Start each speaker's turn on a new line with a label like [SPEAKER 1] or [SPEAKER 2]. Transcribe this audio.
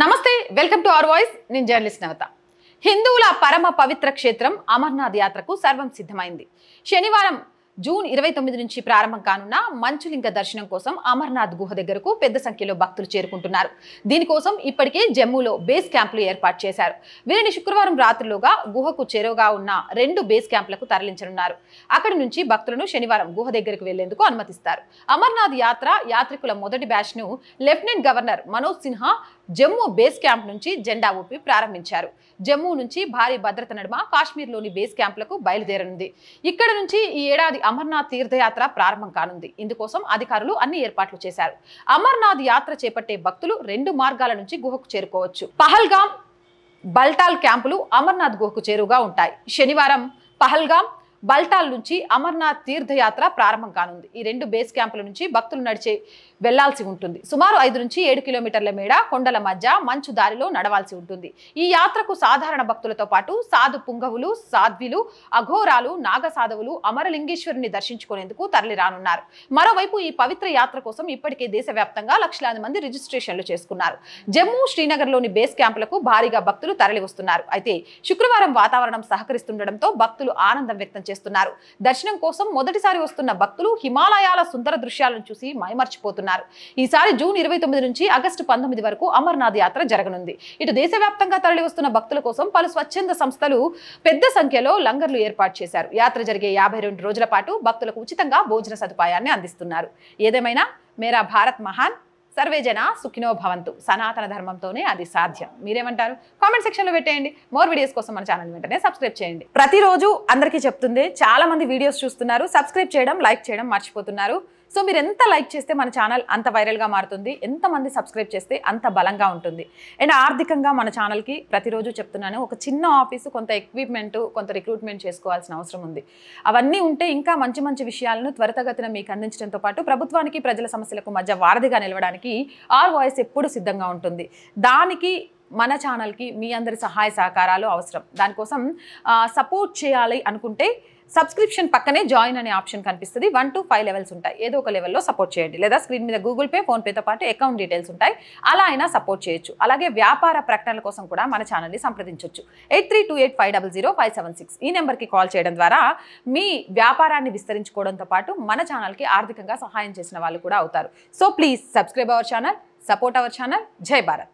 [SPEAKER 1] నమస్తే welcome to our voice నేను journalist Navatha హిందువుల పరమ పవిత్ర క్షేత్రం అమర్నాథ్ యాత్రకు సర్వం సిద్ధమైంది శనివారం జూన్ ఇరవై తొమ్మిది నుంచి ప్రారంభం కానున్న మంచులింగ దర్శనం కోసం అమర్నాథ్ గుహ దగ్గరకు పెద్ద సంఖ్యలో భక్తులు చేరుకుంటున్నారు దీనికోసం ఇప్పటికే జమ్మూలో బేస్ క్యాంపులు ఏర్పాటు చేశారు వీరిని శుక్రవారం రాత్రిలోగా గుహకు చేరువగా ఉన్న రెండు బేస్ క్యాంపులకు తరలించనున్నారు అక్కడి నుంచి భక్తులను శనివారం గుహ దగ్గరకు వెళ్లేందుకు అనుమతిస్తారు అమర్నాథ్ యాత్ర యాత్రికుల మొదటి బ్యాచ్ను lieutenant governor Manoj Sinha Jammu base camp నుంచి జెండా ఊపి ప్రారంభించారు జమ్మూ నుంచి భారీ భద్రత నడుమ కాశ్మీర్లోని బేస్ క్యాంపులకు బయలుదేరనుంది ఇక్కడ నుంచి ఈ ఏడాది అమర్నాథ్ తీర్థయాత్ర ప్రారంభం కానుంది ఇందుకోసం అధికారులు అన్ని ఏర్పాట్లు చేశారు అమర్నాథ్ యాత్ర చేపట్టే భక్తులు రెండు మార్గాల నుంచి గుహకు చేరుకోవచ్చు పహల్గాం బల్టాల్ క్యాంపులు అమర్నాథ్ గుహకు చేరుగా ఉంటాయి శనివారం పహల్గాం బల్టాల్ నుంచి అమర్నాథ్ తీర్థయాత్ర ప్రారంభం కానుంది ఈ రెండు బేస్ క్యాంపుల నుంచి భక్తులు నడిచే వెళ్లాల్సి ఉంటుంది సుమారు ఐదు నుంచి ఏడు కిలోమీటర్ల మేడ కొండల మధ్య మంచు దారిలో నడవాల్సి ఉంటుంది ఈ యాత్రకు సాధారణ భక్తులతో పాటు సాధు పుంగవులు సాధ్విలు అఘోరాలు నాగ సాధవులు అమరలింగేశ్వరుని దర్శించుకునేందుకు తరలిరానున్నారు మరోవైపు ఈ పవిత్ర యాత్ర కోసం ఇప్పటికే దేశవ్యాప్తంగా లక్షలాది మంది రిజిస్ట్రేషన్లు చేసుకున్నారు జమ్మూ శ్రీనగర్లోని బేస్ క్యాంపులకు భారీగా భక్తులు తరలి వస్తున్నారు అయితే శుక్రవారం వాతావరణం సహకరిస్తుండటంతో భక్తులు ఆనందం వ్యక్తం చేస్తున్నారు చేస్తున్నారు దర్శనం కోసం మొదటిసారి వస్తున్న భక్తులు హిమాలయాల సుందర దృశ్యాలను చూసి మైమర్చిపోతున్నారు ఈసారి జూన్ ఇరవై తొమ్మిది నుంచి ఆగస్టు పంతొమ్మిది వరకు అమర్నాథ్ యాత్ర జరగనుంది ఇటు దేశవ్యాప్తంగా తరలివస్తున్న భక్తుల కోసం పలు స్వచ్ఛంద సంస్థలు పెద్ద సంఖ్యలో లంగర్లు ఏర్పాటు చేశారు యాత్ర జరిగే యాభై రెండు రోజుల పాటు భక్తులకు ఉచితంగా భోజన సదుపాయాన్ని అందిస్తున్నారు ఏదేమైనా మేరా భారత్ మహాన్ సర్వే జన సుఖినో భవంతు సనాతన ధర్మంతోనే అది సాధ్యం మీరేమంటారు కామెంట్ సెక్షన్లో పెట్టేయండి మోర్ వీడియోస్ కోసం మన ఛానల్ వెంటనే సబ్స్క్రైబ్ చేయండి ప్రతిరోజు అందరికీ చెప్తుంది చాలా మంది వీడియోస్ చూస్తున్నారు సబ్స్క్రైబ్ చేయడం లైక్ చేయడం మర్చిపోతున్నారు సో మీరు ఎంత లైక్ చేస్తే మన ఛానల్ అంత వైరల్గా మారుతుంది ఎంతమంది సబ్స్క్రైబ్ చేస్తే అంత బలంగా ఉంటుంది అండ్ ఆర్థికంగా మన ఛానల్కి ప్రతిరోజు చెప్తున్నాను ఒక చిన్న ఆఫీసు కొంత ఎక్విప్మెంట్ కొంత రిక్రూట్మెంట్ చేసుకోవాల్సిన అవసరం ఉంది అవన్నీ ఉంటే ఇంకా మంచి మంచి విషయాలను త్వరితగతిన మీకు అందించడంతో పాటు ప్రభుత్వానికి ప్రజల సమస్యలకు మధ్య వారధిగా నిలవడానికి ఆర్ వాయిస్ ఎప్పుడు సిద్ధంగా ఉంటుంది దానికి మన ఛానల్కి మీ అందరి సహాయ సహకారాలు అవసరం దానికోసం సపోర్ట్ చేయాలి అనుకుంటే సబ్స్క్రిప్షన్ పక్కనే జాయిన్ అనే ఆప్షన్ కనిపిస్తుంది వన్ టు ఫైవ్ లెవెల్స్ ఉంటాయి ఏదో ఒక లెవెల్లో సపోర్ట్ చేయండి లేదా స్క్రీన్ మీద గూగుల్ పే ఫోన్పేతో పాటు అకౌంట్ డీటెయిల్స్ ఉంటాయి అలా అయినా సపోర్ట్ చేయొచ్చు అలాగే వ్యాపార ప్రకటనల కోసం కూడా మన ఛానల్ని సంప్రదించవచ్చు eight three two eight five double zero five seven six ఈ నెంబర్కి కాల్ చేయడం ద్వారా మీ వ్యాపారాన్ని విస్తరించుకోవడంతో పాటు మన ఛానల్కి ఆర్థికంగా సహాయం చేసిన వాళ్ళు కూడా అవుతారు so please subscribe our channel support our channel జై భారత్